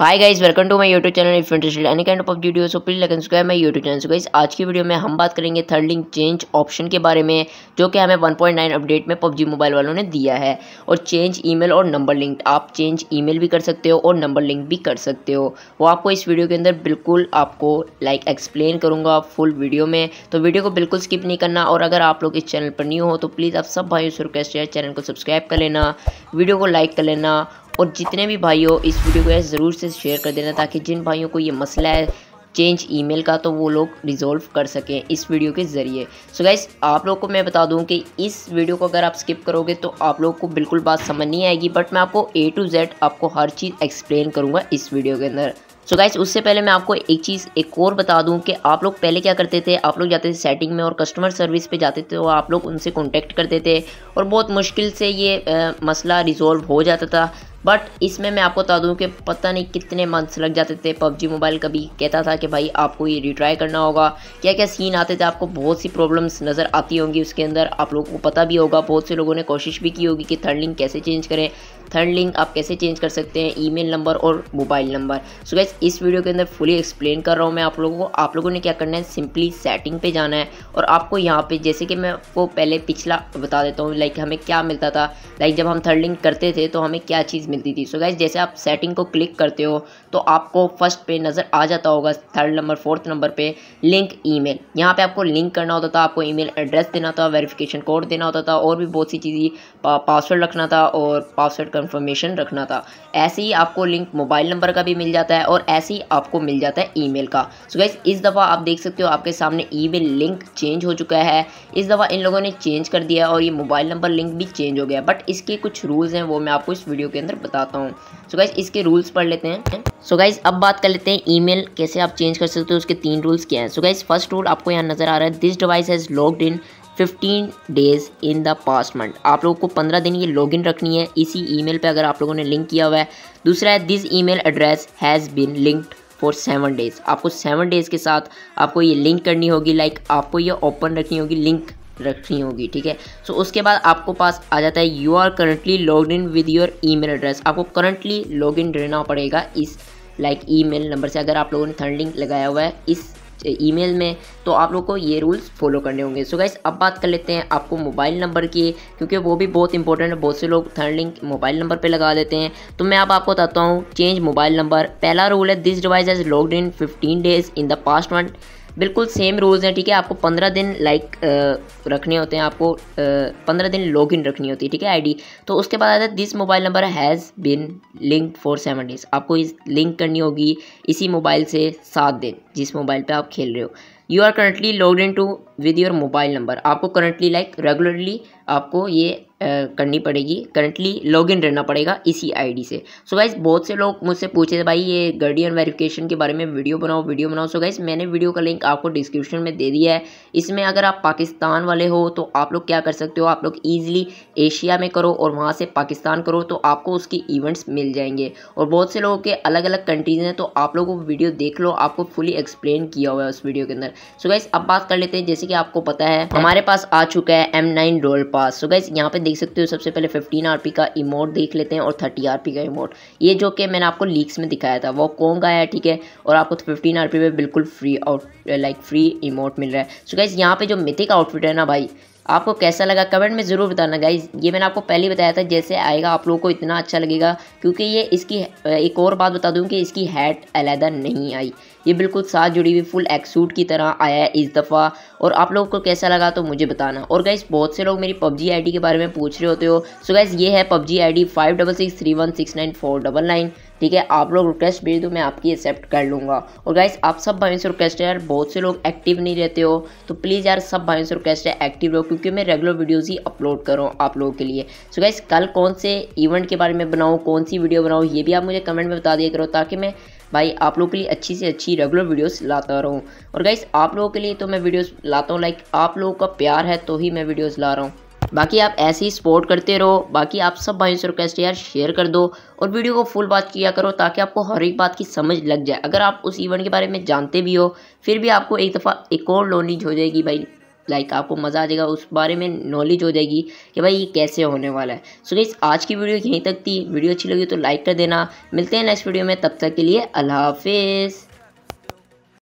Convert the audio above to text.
hi guys welcome to my YouTube channel if interested any kind of video so please लेकिन and subscribe my YouTube channel so guys आज की video में हम बात करेंगे third link change option के बारे में जो कि हमें 1.9 अपडेट में पबजी मोबाइल वालों ने दिया है और चेंज ईमेल और नंबर लिंक आप चेंज ई भी कर सकते हो और नंबर लिंक भी कर सकते हो वो आपको इस वीडियो के अंदर बिल्कुल आपको लाइक एक्सप्लेन करूँगा फुल वीडियो में तो वीडियो को बिल्कुल स्किप नहीं करना और अगर आप लोग इस चैनल पर न्यू हो तो प्लीज़ आप सब भाइयों से रिक्वेस्ट है चैनल को सब्सक्राइब कर लेना वीडियो को लाइक कर लेना और जितने भी भाई हो इस वीडियो को ज़रूर से शेयर कर देना ताकि जिन भाइयों को ये मसला है चेंज ईमेल का तो वो लोग रिजोल्व कर सकें इस वीडियो के ज़रिए सो गैस आप लोग को मैं बता दूं कि इस वीडियो को अगर आप स्किप करोगे तो आप लोग को बिल्कुल बात समझ नहीं आएगी बट मैं आपको ए टू जेड आपको हर चीज़ एक्सप्लेन करूँगा इस वीडियो के अंदर सो गाइस उससे पहले मैं आपको एक चीज़ एक और बता दूं कि आप लोग पहले क्या करते थे आप लोग जाते थे सेटिंग में और कस्टमर सर्विस पे जाते थे और आप लोग उनसे कॉन्टैक्ट करते थे और बहुत मुश्किल से ये आ, मसला रिजॉल्व हो जाता था बट इसमें मैं आपको बता दूं कि पता नहीं कितने मंथ्स लग जाते थे पबजी मोबाइल कभी कहता था कि भाई आपको ये रिट्राई करना होगा क्या क्या सीन आते थे आपको बहुत सी प्रॉब्लम्स नज़र आती होंगी उसके अंदर आप लोगों को पता भी होगा बहुत से लोगों ने कोशिश भी की होगी कि थर्डलिंग कैसे चेंज करें थर्ड लिंक आप कैसे चेंज कर सकते हैं ईमेल नंबर और मोबाइल नंबर सो गैस इस वीडियो के अंदर फुली एक्सप्लेन कर रहा हूँ मैं आप लोगों को आप लोगों ने क्या करना है सिंपली सेटिंग पे जाना है और आपको यहाँ पे जैसे कि मैं आपको पहले पिछला बता देता हूँ लाइक हमें क्या मिलता था लाइक जब हम थर्ड लिंक करते थे तो हमें क्या चीज़ मिलती थी सो so गैस जैसे आप सेटिंग को क्लिक करते हो तो आपको फर्स्ट पे नज़र आ जाता होगा थर्ड नंबर फोर्थ नंबर पर लिंक मेल यहाँ पे आपको लिंक करना होता था आपको ई एड्रेस देना था वेरिफिकेशन कोड देना होता था और भी बहुत सी चीज़ें पासवर्ड रखना था और पासवर्ड कंफर्मेशन रखना था ऐसे ही आपको लिंक मोबाइल नंबर का भी मिल जाता है और ऐसे ही आपको मिल जाता है ईमेल का सो so गैस इस दफ़ा आप देख सकते हो आपके सामने ईमेल लिंक चेंज हो चुका है इस दफ़ा इन लोगों ने चेंज कर दिया और ये मोबाइल नंबर लिंक भी चेंज हो गया बट इसके कुछ रूल्स हैं वो मैं आपको इस वीडियो के अंदर बताता हूँ सो गैस इसके रूल्स पढ़ लेते हैं सो so गाइज अब बात कर लेते हैं ईमेल कैसे आप चेंज कर सकते हो उसके तीन रूल्स क्या हैं सो गाइज फर्स्ट रूल आपको यहाँ नज़र आ रहा है this device has logged in fifteen days in the past month आप लोगों को पंद्रह दिन ये लॉगिन रखनी है इसी ईमेल पे अगर आप लोगों ने लिंक किया हुआ है दूसरा है this email address has been linked for seven days आपको सेवन डेज के साथ आपको ये लिंक करनी होगी लाइक आपको ये ओपन रखनी होगी लिंक रखनी होगी ठीक है सो so, उसके बाद आपको पास आ जाता है you are currently log in with your mail address आपको करंटली लॉग इन रहना पड़ेगा इस लाइक ई मेल नंबर से अगर आप लोगों ने थर्ड लिंक लगाया हुआ है इस ईमेल में तो आप लोग को ये रूल्स फॉलो करने होंगे सो so गाइस अब बात कर लेते हैं आपको मोबाइल नंबर की क्योंकि वो भी बहुत इंपॉर्टेंट है बहुत से लोग थर्ड लिंक मोबाइल नंबर पर लगा देते हैं तो मैं अब आप आपको बताता हूँ चेंज मोबाइल नंबर पहला रूल है this device has log in fifteen days in the past month बिल्कुल सेम रूल्स हैं ठीक है आपको पंद्रह दिन लाइक रखने होते हैं आपको पंद्रह दिन लॉग रखनी होती है ठीक है आईडी तो उसके बाद आता है this mobile number has been link for seven days आपको इस लिंक करनी होगी इसी मोबाइल से सात दिन जिस मोबाइल पर आप खेल रहे हो you are currently log in to with your mobile number आपको करंटली लाइक रेगुलरली आपको ये करनी पड़ेगी करंटली लॉगिन रहना पड़ेगा इसी आईडी से सो so गाइज बहुत से लोग मुझसे पूछे थे भाई ये गार्डियन वेरिफिकेशन के बारे में वीडियो बनाओ वीडियो बनाओ सो so गाइज मैंने वीडियो का लिंक आपको डिस्क्रिप्शन में दे दिया है इसमें अगर आप पाकिस्तान वाले हो तो आप लोग क्या कर सकते हो आप लोग ईजिली एशिया में करो और वहाँ से पाकिस्तान करो तो आपको उसकी इवेंट्स मिल जाएंगे और बहुत से लोगों के अलग अलग कंट्रीज हैं तो आप लोग वो वीडियो देख लो आपको फुली एक्सप्लेन किया हुआ है उस वीडियो के अंदर सो गाइस गाइज अब बात कर लेते हैं जैसे कि आपको पता है हमारे पास आ चुका है M nine royal pass so guys यहाँ पे देख सकते हो सबसे पहले फिफ्टीन पी का इमोट देख लेते हैं और थर्टी पी का इमोट ये जो कि मैंने आपको लीक्स में दिखाया था वो कोंग आया है ठीक है और आपको फिफ्टीन तो पी पे बिल्कुल free out like free emote मिल रहा है सो गाइज यहाँ पे जो मिथिक आउटफिट है ना भाई आपको कैसा लगा कमेंट में ज़रूर बताना गाइज ये मैंने आपको पहले ही बताया था जैसे आएगा आप लोगों को इतना अच्छा लगेगा क्योंकि ये इसकी एक और बात बता दूं कि इसकी हैट अलहदा नहीं आई ये बिल्कुल साथ जुड़ी हुई फुल एक्सूट की तरह आया है इस दफ़ा और आप लोगों को कैसा लगा तो मुझे बताना और गाइस बहुत से लोग मेरी पबजी आई के बारे में पूछ रहे होते हो सो गाइस ये है PUBG D five double six three one six nine four double nine ठीक है आप लोग रिक्वेस्ट भेज दो मैं आपकी एक्सेप्ट कर लूँगा और गाइस आप सब भाइयों से रिक्वेस्ट है यार बहुत से लोग एक्टिव नहीं रहते हो तो प्लीज़ यार सब भाइयों से रिक्वेस्ट है एक्टिव रहो क्योंकि मैं रेगुलर वीडियोज़ ही अपलोड कर रहा हूँ आप लोगों के लिए सो गाइस कल कौन से इवेंट के बारे में बनाऊँ कौन सी वीडियो बनाऊँ ये भी आप मुझे कमेंट में बता दिया करो ताकि मैं भाई आप लोगों के लिए अच्छी से अच्छी रेगुलर वीडियोस लाता रहूँ और गाइस आप लोगों के लिए तो मैं वीडियोस लाता हूँ लाइक आप लोगों का प्यार है तो ही मैं वीडियोस ला रहा हूँ बाकी आप ऐसे ही सपोर्ट करते रहो बाकी आप सब भाइयों से रिक्वेस्ट यार शेयर कर दो और वीडियो को फुल बात किया करो ताकि आपको हर एक बात की समझ लग जाए अगर आप उस इवेंट के बारे में जानते भी हो फिर भी आपको एक दफ़ा एक और नॉलेज हो जाएगी भाई लाइक आपको मज़ा आ जाएगा उस बारे में नॉलेज हो जाएगी कि भाई ये कैसे होने वाला है सो गई आज की वीडियो यहीं तक थी वीडियो अच्छी लगी तो लाइक कर देना मिलते हैं नेक्स्ट वीडियो में तब तक के लिए अल्लाह हाफिज़